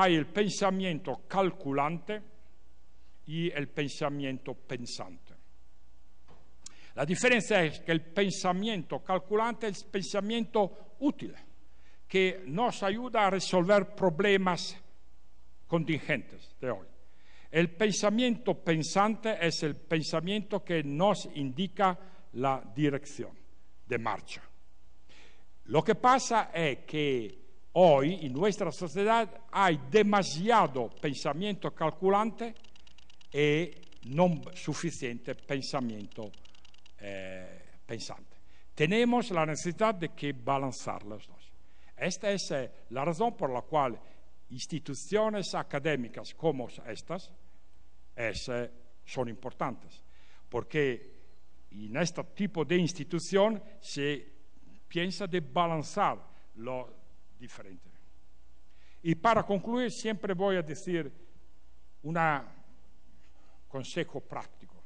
Hay el pensamiento calculante y el pensamiento pensante. La diferencia es que el pensamiento calculante es el pensamiento útil, que nos ayuda a resolver problemas contingentes de hoy. El pensamiento pensante es el pensamiento que nos indica la dirección de marcha. Lo que pasa es que Hoy en nuestra sociedad hay demasiado pensamiento calculante y no suficiente pensamiento eh, pensante. Tenemos la necesidad de que balancear las dos. Esta es eh, la razón por la cual instituciones académicas como estas eh, son importantes, porque en este tipo de institución se piensa de balancear los diferente. E para concluir, sempre vou a dizer um consejo prático.